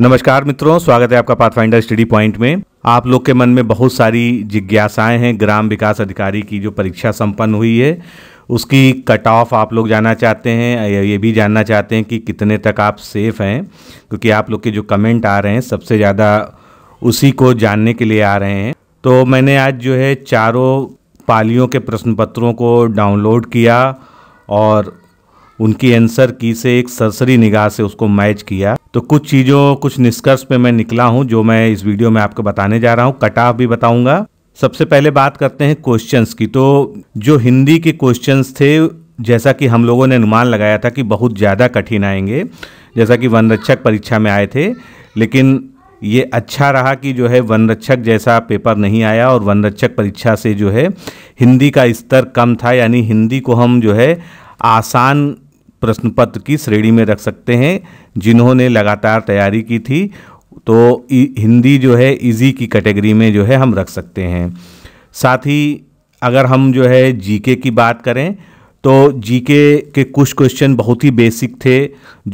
नमस्कार मित्रों स्वागत है आपका पाथफाइंडर स्टडी पॉइंट में आप लोग के मन में बहुत सारी जिज्ञासाएं हैं ग्राम विकास अधिकारी की जो परीक्षा संपन्न हुई है उसकी कट ऑफ आप लोग जानना चाहते हैं ये भी जानना चाहते हैं कि कितने तक आप सेफ़ हैं क्योंकि आप लोग के जो कमेंट आ रहे हैं सबसे ज़्यादा उसी को जानने के लिए आ रहे हैं तो मैंने आज जो है चारों पालियों के प्रश्न पत्रों को डाउनलोड किया और उनकी आंसर की से एक सरसरी निगाह से उसको मैच किया तो कुछ चीज़ों कुछ निष्कर्ष पे मैं निकला हूँ जो मैं इस वीडियो में आपको बताने जा रहा हूँ कट ऑफ भी बताऊँगा सबसे पहले बात करते हैं क्वेश्चंस की तो जो हिंदी के क्वेश्चंस थे जैसा कि हम लोगों ने अनुमान लगाया था कि बहुत ज़्यादा कठिन आएंगे जैसा कि वन रक्षक परीक्षा में आए थे लेकिन ये अच्छा रहा कि जो है वन रक्षक जैसा पेपर नहीं आया और वन रक्षक परीक्षा से जो है हिंदी का स्तर कम था यानी हिंदी को हम जो है आसान प्रश्न पत्र की श्रेणी में रख सकते हैं जिन्होंने लगातार तैयारी की थी तो हिंदी जो है इजी की कैटेगरी में जो है हम रख सकते हैं साथ ही अगर हम जो है जीके की बात करें तो जीके के कुछ क्वेश्चन बहुत ही बेसिक थे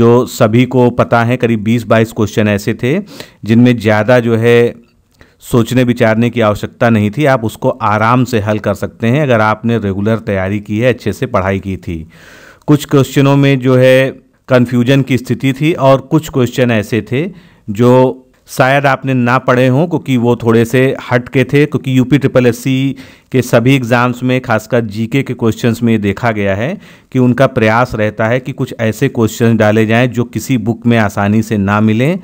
जो सभी को पता है करीब 20-22 क्वेश्चन ऐसे थे जिनमें ज़्यादा जो है सोचने विचारने की आवश्यकता नहीं थी आप उसको आराम से हल कर सकते हैं अगर आपने रेगुलर तैयारी की है अच्छे से पढ़ाई की थी कुछ क्वेश्चनों में जो है कन्फ्यूजन की स्थिति थी और कुछ क्वेश्चन ऐसे थे जो शायद आपने ना पढ़े हों क्योंकि वो थोड़े से हट के थे क्योंकि यूपी ट्रिपल एस के सभी एग्ज़ाम्स में खासकर जीके के क्वेश्चंस में देखा गया है कि उनका प्रयास रहता है कि कुछ ऐसे क्वेश्चन डाले जाएं जो किसी बुक में आसानी से ना मिलें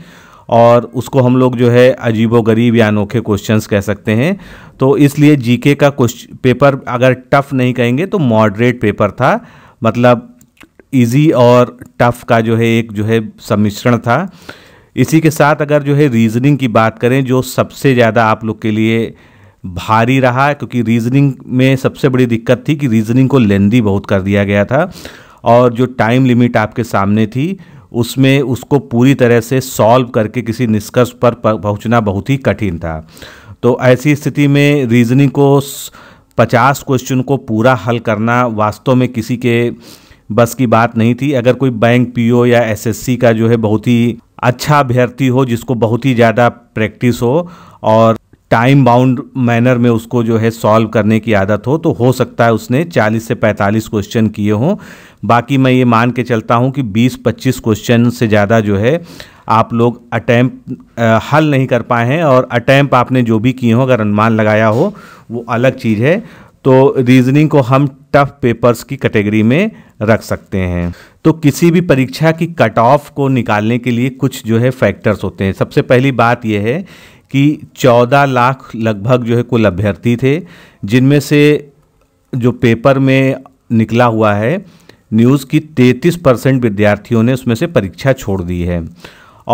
और उसको हम लोग जो है अजीबो गरीब या अनोखे क्वेश्चंस कह सकते हैं तो इसलिए जीके का पेपर अगर टफ़ नहीं कहेंगे तो मॉडरेट पेपर था मतलब इजी और टफ़ का जो है एक जो है सम्मिश्रण था इसी के साथ अगर जो है रीजनिंग की बात करें जो सबसे ज़्यादा आप लोग के लिए भारी रहा क्योंकि रीजनिंग में सबसे बड़ी दिक्कत थी कि रीजनिंग को लेंदी बहुत कर दिया गया था और जो टाइम लिमिट आपके सामने थी उसमें उसको पूरी तरह से सॉल्व करके किसी निष्कर्ष पर पहुंचना बहुत ही कठिन था तो ऐसी स्थिति में रीजनिंग को पचास क्वेश्चन को पूरा हल करना वास्तव में किसी के बस की बात नहीं थी अगर कोई बैंक पीओ या एसएससी का जो है बहुत ही अच्छा अभ्यर्थी हो जिसको बहुत ही ज़्यादा प्रैक्टिस हो और टाइम बाउंड मैनर में उसको जो है सॉल्व करने की आदत हो तो हो सकता है उसने 40 से 45 क्वेश्चन किए हों बाकी मैं ये मान के चलता हूँ कि 20-25 क्वेश्चन से ज़्यादा जो है आप लोग अटैम्प हल नहीं कर पाए हैं और अटैम्प आपने जो भी किए हों अगर अनुमान लगाया हो वो अलग चीज़ है तो रीजनिंग को हम टफ पेपर्स की कैटेगरी में रख सकते हैं तो किसी भी परीक्षा की कट ऑफ को निकालने के लिए कुछ जो है फैक्टर्स होते हैं सबसे पहली बात यह है कि 14 लाख लगभग जो है कुल अभ्यर्थी थे जिनमें से जो पेपर में निकला हुआ है न्यूज़ की 33 परसेंट विद्यार्थियों ने उसमें से परीक्षा छोड़ दी है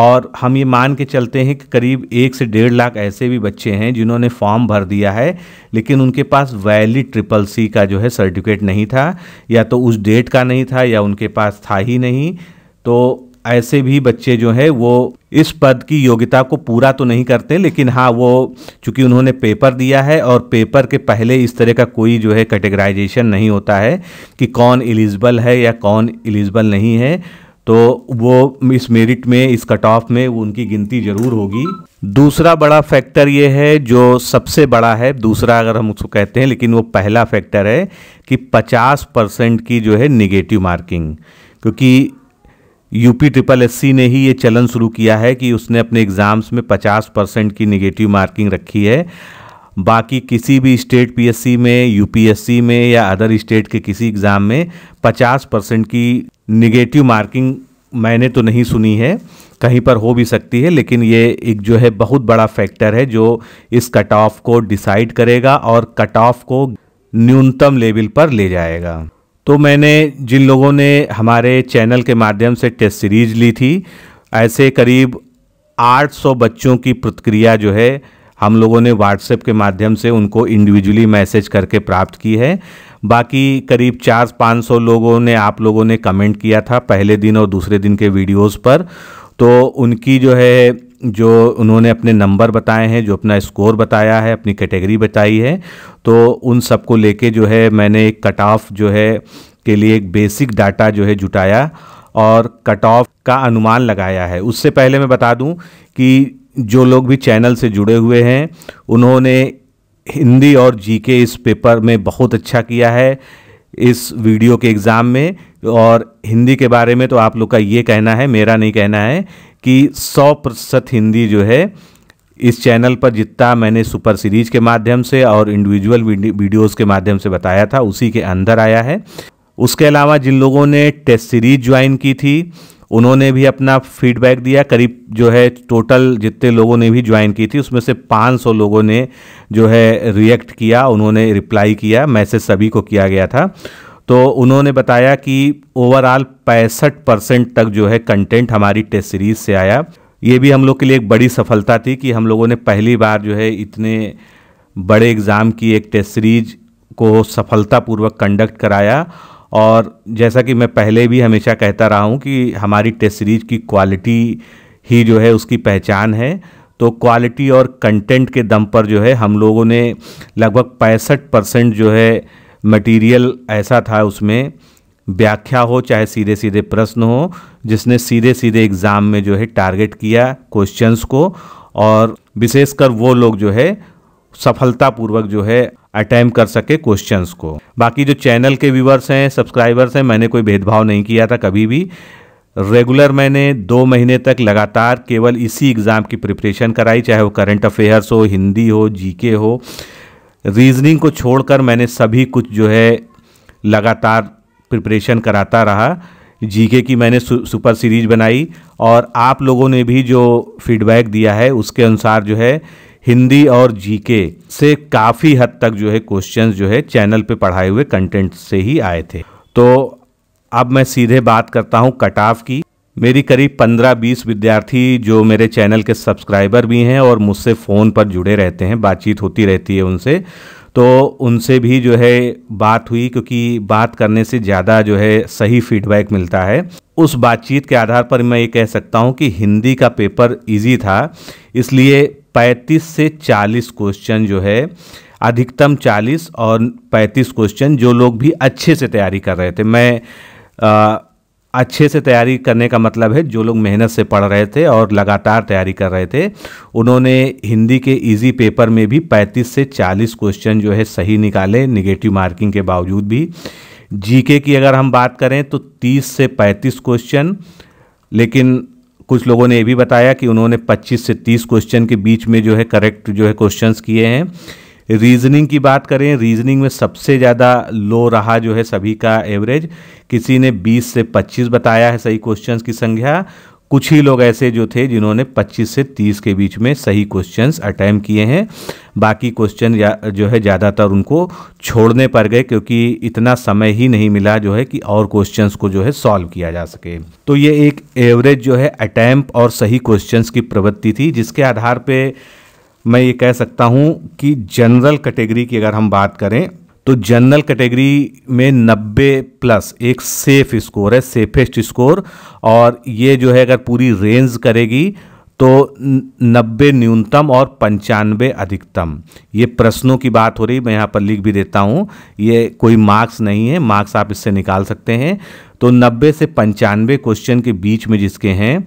और हम ये मान के चलते हैं कि करीब एक से डेढ़ लाख ऐसे भी बच्चे हैं जिन्होंने फॉर्म भर दिया है लेकिन उनके पास वैलिड ट्रिपल सी का जो है सर्टिफिकेट नहीं था या तो उस डेट का नहीं था या उनके पास था ही नहीं तो ऐसे भी बच्चे जो है वो इस पद की योग्यता को पूरा तो नहीं करते लेकिन हाँ वो चूंकि उन्होंने पेपर दिया है और पेपर के पहले इस तरह का कोई जो है कैटेगराइजेशन नहीं होता है कि कौन एलिजिबल है या कौन एलिजिबल नहीं है तो वो इस मेरिट में इस कट ऑफ में उनकी गिनती ज़रूर होगी दूसरा बड़ा फैक्टर ये है जो सबसे बड़ा है दूसरा अगर हम उसको कहते हैं लेकिन वो पहला फैक्टर है कि 50 परसेंट की जो है निगेटिव मार्किंग क्योंकि यूपी ट्रिपल एस ने ही ये चलन शुरू किया है कि उसने अपने एग्ज़ाम्स में 50 परसेंट की निगेटिव मार्किंग रखी है बाकी किसी भी स्टेट पीएससी में यूपीएससी में या अदर स्टेट के किसी एग्ज़ाम में 50 परसेंट की निगेटिव मार्किंग मैंने तो नहीं सुनी है कहीं पर हो भी सकती है लेकिन ये एक जो है बहुत बड़ा फैक्टर है जो इस कट ऑफ को डिसाइड करेगा और कट ऑफ को न्यूनतम लेवल पर ले जाएगा तो मैंने जिन लोगों ने हमारे चैनल के माध्यम से टेस्ट सीरीज ली थी ऐसे करीब 800 बच्चों की प्रतिक्रिया जो है हम लोगों ने व्हाट्सएप के माध्यम से उनको इंडिविजुअली मैसेज करके प्राप्त की है बाकी करीब चार पाँच सौ लोगों ने आप लोगों ने कमेंट किया था पहले दिन और दूसरे दिन के वीडियोस पर तो उनकी जो है जो उन्होंने अपने नंबर बताए हैं जो अपना स्कोर बताया है अपनी कैटेगरी बताई है तो उन सबको लेके जो है मैंने एक कट ऑफ जो है के लिए एक बेसिक डाटा जो है जुटाया और कट ऑफ का अनुमान लगाया है उससे पहले मैं बता दूं कि जो लोग भी चैनल से जुड़े हुए हैं उन्होंने हिंदी और जीके इस पेपर में बहुत अच्छा किया है इस वीडियो के एग्ज़ाम में और हिंदी के बारे में तो आप लोग का ये कहना है मेरा नहीं कहना है कि 100 प्रतिशत हिंदी जो है इस चैनल पर जितना मैंने सुपर सीरीज के माध्यम से और इंडिविजुअल वीडियोस के माध्यम से बताया था उसी के अंदर आया है उसके अलावा जिन लोगों ने टेस्ट सीरीज ज्वाइन की थी उन्होंने भी अपना फीडबैक दिया करीब जो है टोटल जितने लोगों ने भी ज्वाइन की थी उसमें से 500 लोगों ने जो है रिएक्ट किया उन्होंने रिप्लाई किया मैसेज सभी को किया गया था तो उन्होंने बताया कि ओवरऑल पैंसठ परसेंट तक जो है कंटेंट हमारी टेस्ट सीरीज से आया ये भी हम लोग के लिए एक बड़ी सफलता थी कि हम लोगों ने पहली बार जो है इतने बड़े एग्ज़ाम की एक टेस्ट सीरीज को सफलतापूर्वक कंडक्ट कराया और जैसा कि मैं पहले भी हमेशा कहता रहा हूँ कि हमारी टेस्ट सीरीज की क्वालिटी ही जो है उसकी पहचान है तो क्वालिटी और कंटेंट के दम पर जो है हम लोगों ने लगभग पैंसठ परसेंट जो है मटेरियल ऐसा था उसमें व्याख्या हो चाहे सीधे सीधे प्रश्न हो जिसने सीधे सीधे एग्ज़ाम में जो है टारगेट किया क्वेश्चंस को और विशेषकर वो लोग जो है सफलतापूर्वक जो है अटैम्प कर सके क्वेश्चंस को बाकी जो चैनल के व्यूवर्स हैं सब्सक्राइबर्स हैं मैंने कोई भेदभाव नहीं किया था कभी भी रेगुलर मैंने दो महीने तक लगातार केवल इसी एग्ज़ाम की प्रिपरेशन कराई चाहे वो करंट अफेयर्स हो हिंदी हो जीके हो रीजनिंग को छोड़कर मैंने सभी कुछ जो है लगातार प्रिपरेशन कराता रहा जीके की मैंने सुपर सीरीज बनाई और आप लोगों ने भी जो फीडबैक दिया है उसके अनुसार जो है हिंदी और जीके से काफ़ी हद तक जो है क्वेश्चंस जो है चैनल पे पढ़ाए हुए कंटेंट से ही आए थे तो अब मैं सीधे बात करता हूँ कट ऑफ की मेरी करीब पंद्रह बीस विद्यार्थी जो मेरे चैनल के सब्सक्राइबर भी हैं और मुझसे फ़ोन पर जुड़े रहते हैं बातचीत होती रहती है उनसे तो उनसे भी जो है बात हुई क्योंकि बात करने से ज़्यादा जो है सही फीडबैक मिलता है उस बातचीत के आधार पर मैं ये कह सकता हूँ कि हिंदी का पेपर इजी था इसलिए 35 से 40 क्वेश्चन जो है अधिकतम 40 और 35 क्वेश्चन जो लोग भी अच्छे से तैयारी कर रहे थे मैं आ, अच्छे से तैयारी करने का मतलब है जो लोग मेहनत से पढ़ रहे थे और लगातार तैयारी कर रहे थे उन्होंने हिंदी के इजी पेपर में भी 35 से 40 क्वेश्चन जो है सही निकाले निगेटिव मार्किंग के बावजूद भी जीके की अगर हम बात करें तो 30 से 35 क्वेश्चन लेकिन कुछ लोगों ने ये भी बताया कि उन्होंने 25 से 30 क्वेश्चन के बीच में जो है करेक्ट जो है क्वेश्चंस किए हैं रीजनिंग की बात करें रीजनिंग में सबसे ज़्यादा लो रहा जो है सभी का एवरेज किसी ने 20 से 25 बताया है सही क्वेश्चंस की संख्या कुछ ही लोग ऐसे जो थे जिन्होंने 25 से 30 के बीच में सही क्वेश्चंस अटैम्प किए हैं बाकी क्वेश्चन जो है ज़्यादातर उनको छोड़ने पर गए क्योंकि इतना समय ही नहीं मिला जो है कि और क्वेश्चंस को जो है सॉल्व किया जा सके तो ये एक एवरेज जो है अटैम्प और सही क्वेश्चंस की प्रवृत्ति थी जिसके आधार पर मैं ये कह सकता हूँ कि जनरल कैटेगरी की अगर हम बात करें तो जनरल कैटेगरी में 90 प्लस एक सेफ स्कोर है सेफेस्ट स्कोर और ये जो है अगर पूरी रेंज करेगी तो 90 न्यूनतम और पंचानवे अधिकतम ये प्रश्नों की बात हो रही मैं यहाँ पर लिख भी देता हूँ ये कोई मार्क्स नहीं है मार्क्स आप इससे निकाल सकते हैं तो 90 से पंचानवे क्वेश्चन के बीच में जिसके हैं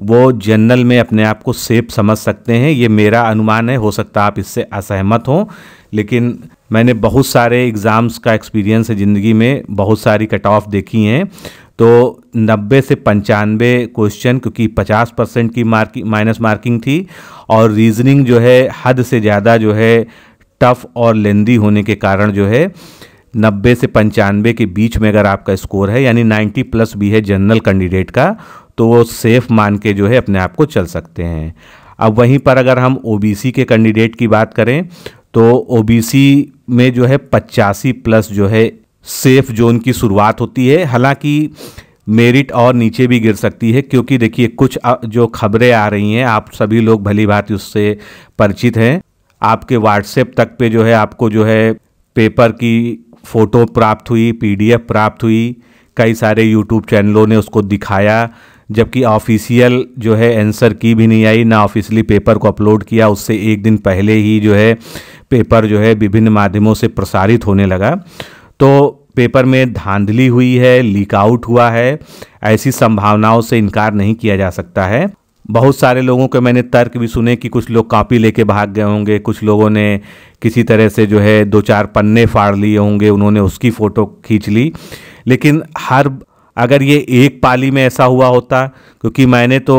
वो जनरल में अपने आप को सेफ समझ सकते हैं ये मेरा अनुमान है हो सकता है आप इससे असहमत हों लेकिन मैंने बहुत सारे एग्ज़ाम्स का एक्सपीरियंस है ज़िंदगी में बहुत सारी कट ऑफ देखी हैं तो 90 से पंचानवे क्वेश्चन क्योंकि 50 परसेंट की मार्किंग माइनस मार्किंग थी और रीजनिंग जो है हद से ज़्यादा जो है टफ़ और लेंदी होने के कारण जो है नब्बे से पंचानवे के बीच में अगर आपका स्कोर है यानी नाइन्टी प्लस भी है जनरल कैंडिडेट का तो वो सेफ़ मान के जो है अपने आप को चल सकते हैं अब वहीं पर अगर हम ओ के कैंडिडेट की बात करें तो ओ में जो है पचासी प्लस जो है सेफ जोन की शुरुआत होती है हालांकि मेरिट और नीचे भी गिर सकती है क्योंकि देखिए कुछ जो खबरें आ रही हैं आप सभी लोग भली भांति उससे परिचित हैं आपके व्हाट्सएप तक पे जो है आपको जो है पेपर की फ़ोटो प्राप्त हुई पीडीएफ प्राप्त हुई कई सारे यूट्यूब चैनलों ने उसको दिखाया जबकि ऑफिशियल जो है आंसर की भी नहीं आई ना ऑफिशियली पेपर को अपलोड किया उससे एक दिन पहले ही जो है पेपर जो है विभिन्न माध्यमों से प्रसारित होने लगा तो पेपर में धांधली हुई है लीक आउट हुआ है ऐसी संभावनाओं से इनकार नहीं किया जा सकता है बहुत सारे लोगों के मैंने तर्क भी सुने कि कुछ लोग कापी लेके भाग गए होंगे कुछ लोगों ने किसी तरह से जो है दो चार पन्ने फाड़ लिए होंगे उन्होंने उसकी फ़ोटो खींच ली लेकिन हर अगर ये एक पाली में ऐसा हुआ होता क्योंकि मैंने तो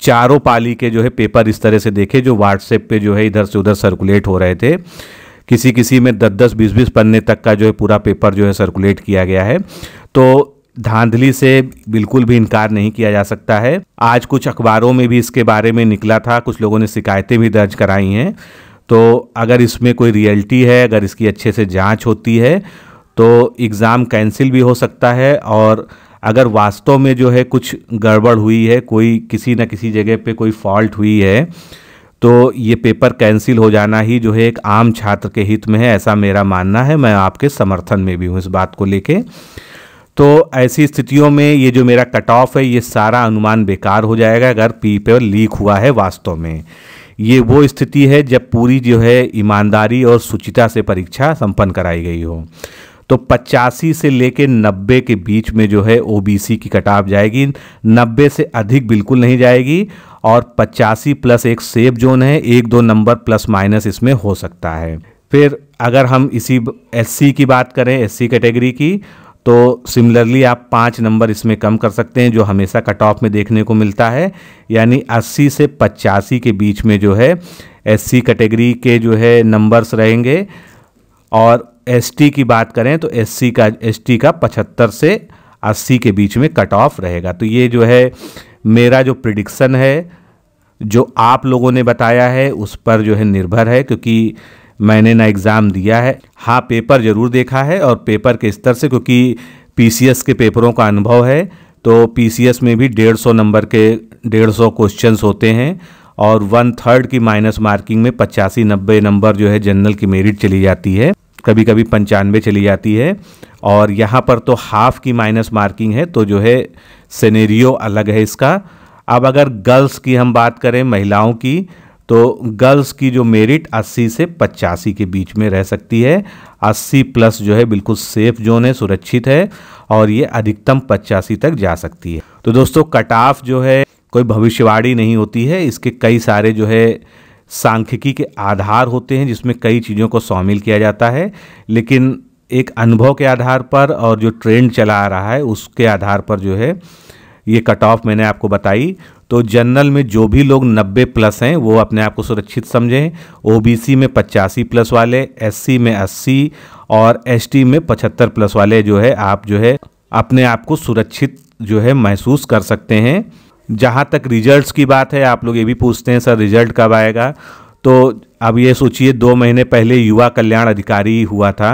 चारों पाली के जो है पेपर इस तरह से देखे जो व्हाट्सएप पे जो है इधर से उधर सर्कुलेट हो रहे थे किसी किसी में दस दस बीस बीस पन्ने तक का जो है पूरा पेपर जो है सर्कुलेट किया गया है तो धांधली से बिल्कुल भी इनकार नहीं किया जा सकता है आज कुछ अखबारों में भी इसके बारे में निकला था कुछ लोगों ने शिकायतें भी दर्ज कराई हैं तो अगर इसमें कोई रियलिटी है अगर इसकी अच्छे से जांच होती है तो एग्ज़ाम कैंसिल भी हो सकता है और अगर वास्तव में जो है कुछ गड़बड़ हुई है कोई किसी न किसी जगह पे कोई फॉल्ट हुई है तो ये पेपर कैंसिल हो जाना ही जो है एक आम छात्र के हित में है ऐसा मेरा मानना है मैं आपके समर्थन में भी हूँ इस बात को लेकर तो ऐसी स्थितियों में ये जो मेरा कट ऑफ है ये सारा अनुमान बेकार हो जाएगा अगर पी पेपर लीक हुआ है वास्तव में ये वो स्थिति है जब पूरी जो है ईमानदारी और सुचिता से परीक्षा संपन्न कराई गई हो तो पचासी से लेकर नब्बे के बीच में जो है ओबीसी की कटाव जाएगी नब्बे से अधिक बिल्कुल नहीं जाएगी और पचासी प्लस एक सेफ जोन है एक दो नंबर प्लस माइनस इसमें हो सकता है फिर अगर हम इसी एससी की बात करें एससी कैटेगरी की तो सिमिलरली आप पाँच नंबर इसमें कम कर सकते हैं जो हमेशा कट ऑफ में देखने को मिलता है यानी अस्सी से पचासी के बीच में जो है एस कैटेगरी के जो है नंबर्स रहेंगे और एस की बात करें तो एस का एस का पचहत्तर से अस्सी के बीच में कट ऑफ रहेगा तो ये जो है मेरा जो प्रिडिक्शन है जो आप लोगों ने बताया है उस पर जो है निर्भर है क्योंकि मैंने ना एग्ज़ाम दिया है हाँ पेपर ज़रूर देखा है और पेपर के स्तर से क्योंकि पी के पेपरों का अनुभव है तो पी में भी डेढ़ सौ नंबर के डेढ़ सौ क्वेश्चन होते हैं और वन थर्ड की माइनस मार्किंग में पचासी नब्बे नंबर जो है जनरल की मेरिट चली जाती है कभी कभी पंचानवे चली जाती है और यहाँ पर तो हाफ की माइनस मार्किंग है तो जो है सिनेरियो अलग है इसका अब अगर गर्ल्स की हम बात करें महिलाओं की तो गर्ल्स की जो मेरिट 80 से पचासी के बीच में रह सकती है 80 प्लस जो है बिल्कुल सेफ जोन है सुरक्षित है और ये अधिकतम पचासी तक जा सकती है तो दोस्तों कट ऑफ जो है कोई भविष्यवाणी नहीं होती है इसके कई सारे जो है सांख्यिकी के आधार होते हैं जिसमें कई चीज़ों को शामिल किया जाता है लेकिन एक अनुभव के आधार पर और जो ट्रेंड चला आ रहा है उसके आधार पर जो है ये कट ऑफ मैंने आपको बताई तो जनरल में जो भी लोग 90 प्लस हैं वो अपने आप को सुरक्षित समझें ओबीसी में पचासी प्लस वाले एससी में 80 और एसटी में 75 प्लस वाले जो है आप जो है अपने आप को सुरक्षित जो है महसूस कर सकते हैं जहाँ तक रिजल्ट्स की बात है आप लोग ये भी पूछते हैं सर रिजल्ट कब आएगा तो अब ये सोचिए दो महीने पहले युवा कल्याण अधिकारी हुआ था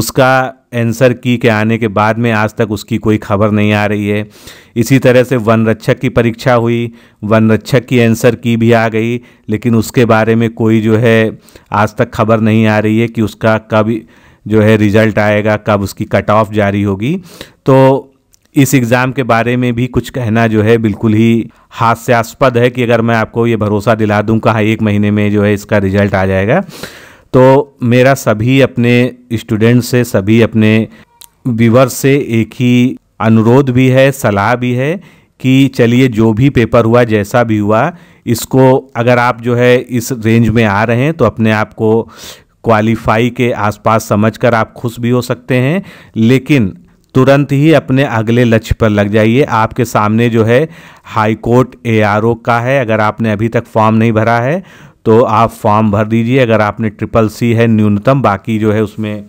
उसका एंसर की के आने के बाद में आज तक उसकी कोई खबर नहीं आ रही है इसी तरह से वन रक्षक की परीक्षा हुई वन रक्षक की एंसर की भी आ गई लेकिन उसके बारे में कोई जो है आज तक खबर नहीं आ रही है कि उसका कब जो है रिज़ल्ट आएगा कब उसकी कट ऑफ जारी होगी तो इस एग्ज़ाम के बारे में भी कुछ कहना जो है बिल्कुल ही हास्यास्पद है कि अगर मैं आपको ये भरोसा दिला दूँ कहाँ एक महीने में जो है इसका रिजल्ट आ जाएगा तो मेरा सभी अपने स्टूडेंट से सभी अपने व्यूवर से एक ही अनुरोध भी है सलाह भी है कि चलिए जो भी पेपर हुआ जैसा भी हुआ इसको अगर आप जो है इस रेंज में आ रहे हैं तो अपने आप को क्वालिफाई के आसपास समझकर आप खुश भी हो सकते हैं लेकिन तुरंत ही अपने अगले लक्ष्य पर लग जाइए आपके सामने जो है हाई कोर्ट ए का है अगर आपने अभी तक फॉर्म नहीं भरा है तो आप फॉर्म भर दीजिए अगर आपने ट्रिपल सी है न्यूनतम बाकी जो है उसमें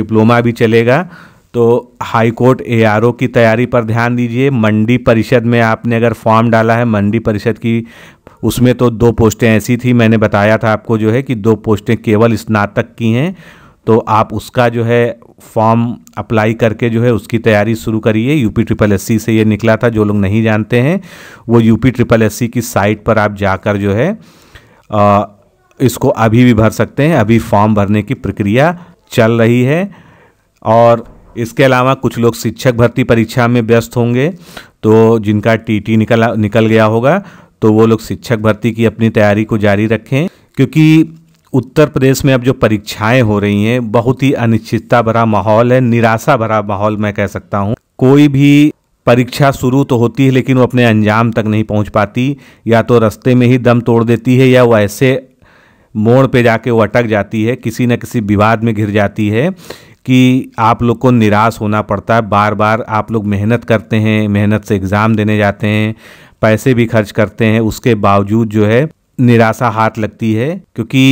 डिप्लोमा भी चलेगा तो हाई कोर्ट ए की तैयारी पर ध्यान दीजिए मंडी परिषद में आपने अगर फॉर्म डाला है मंडी परिषद की उसमें तो दो पोस्टें ऐसी थी मैंने बताया था आपको जो है कि दो पोस्टें केवल स्नातक की हैं तो आप उसका जो है फॉर्म अप्लाई करके जो है उसकी तैयारी शुरू करिए यूपी ट्रिपल एस से ये निकला था जो लोग नहीं जानते हैं वो यूपी ट्रिपल एस की साइट पर आप जाकर जो है आ, इसको अभी भी भर सकते हैं अभी फॉर्म भरने की प्रक्रिया चल रही है और इसके अलावा कुछ लोग शिक्षक भर्ती परीक्षा में व्यस्त होंगे तो जिनका टी टी निकल गया होगा तो वो लोग शिक्षक भर्ती की अपनी तैयारी को जारी रखें क्योंकि उत्तर प्रदेश में अब जो परीक्षाएं हो रही हैं बहुत ही अनिश्चितता भरा माहौल है निराशा भरा माहौल मैं कह सकता हूँ कोई भी परीक्षा शुरू तो होती है लेकिन वो अपने अंजाम तक नहीं पहुँच पाती या तो रास्ते में ही दम तोड़ देती है या वो ऐसे मोड़ पे जाके वो अटक जाती है किसी न किसी विवाद में घिर जाती है कि आप लोग को निराश होना पड़ता है बार बार आप लोग मेहनत करते हैं मेहनत से एग्ज़ाम देने जाते हैं पैसे भी खर्च करते हैं उसके बावजूद जो है निराशा हाथ लगती है क्योंकि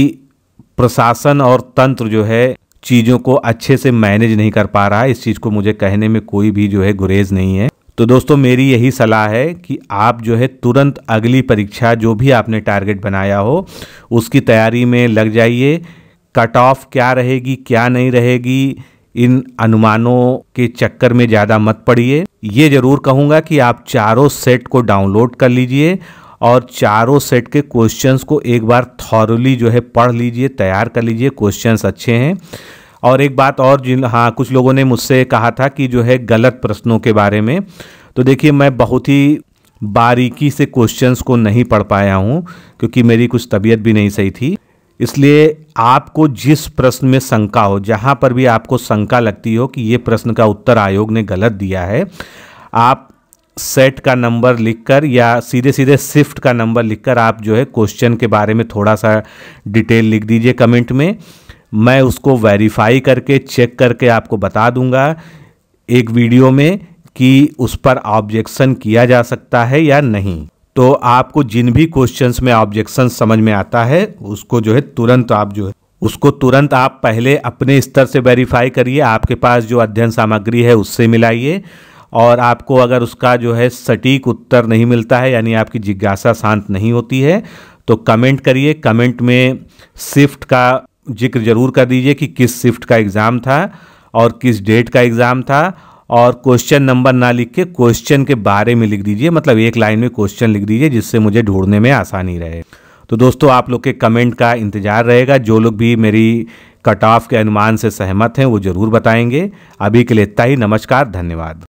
प्रशासन और तंत्र जो है चीज़ों को अच्छे से मैनेज नहीं कर पा रहा है इस चीज़ को मुझे कहने में कोई भी जो है गुरेज नहीं है तो दोस्तों मेरी यही सलाह है कि आप जो है तुरंत अगली परीक्षा जो भी आपने टारगेट बनाया हो उसकी तैयारी में लग जाइए कट ऑफ क्या रहेगी क्या नहीं रहेगी इन अनुमानों के चक्कर में ज़्यादा मत पड़िए ये ज़रूर कहूँगा कि आप चारों सेट को डाउनलोड कर लीजिए और चारों सेट के क्वेश्चंस को एक बार थॉरली जो है पढ़ लीजिए तैयार कर लीजिए क्वेश्चंस अच्छे हैं और एक बात और जिन हाँ कुछ लोगों ने मुझसे कहा था कि जो है गलत प्रश्नों के बारे में तो देखिए मैं बहुत ही बारीकी से क्वेश्चंस को नहीं पढ़ पाया हूँ क्योंकि मेरी कुछ तबीयत भी नहीं सही थी इसलिए आपको जिस प्रश्न में शंका हो जहाँ पर भी आपको शंका लगती हो कि ये प्रश्न का उत्तर आयोग ने गलत दिया है आप सेट का नंबर लिखकर या सीधे सीधे शिफ्ट का नंबर लिखकर आप जो है क्वेश्चन के बारे में थोड़ा सा डिटेल लिख दीजिए कमेंट में मैं उसको वेरीफाई करके चेक करके आपको बता दूंगा एक वीडियो में कि उस पर ऑब्जेक्शन किया जा सकता है या नहीं तो आपको जिन भी क्वेश्चंस में ऑब्जेक्शन समझ में आता है उसको जो है तुरंत आप जो है उसको तुरंत आप पहले अपने स्तर से वेरीफाई करिए आपके पास जो अध्ययन सामग्री है उससे मिलाइए और आपको अगर उसका जो है सटीक उत्तर नहीं मिलता है यानी आपकी जिज्ञासा शांत नहीं होती है तो कमेंट करिए कमेंट में शिफ्ट का जिक्र ज़रूर कर दीजिए कि किस शिफ्ट का एग्ज़ाम था और किस डेट का एग्ज़ाम था और क्वेश्चन नंबर ना लिख के क्वेश्चन के बारे में लिख दीजिए मतलब एक लाइन में क्वेश्चन लिख दीजिए जिससे मुझे ढूंढने में आसानी रहे तो दोस्तों आप लोग के कमेंट का इंतज़ार रहेगा जो लोग भी मेरी कट ऑफ के अनुमान से सहमत हैं वो ज़रूर बताएंगे अभी के लिए इतना ही नमस्कार धन्यवाद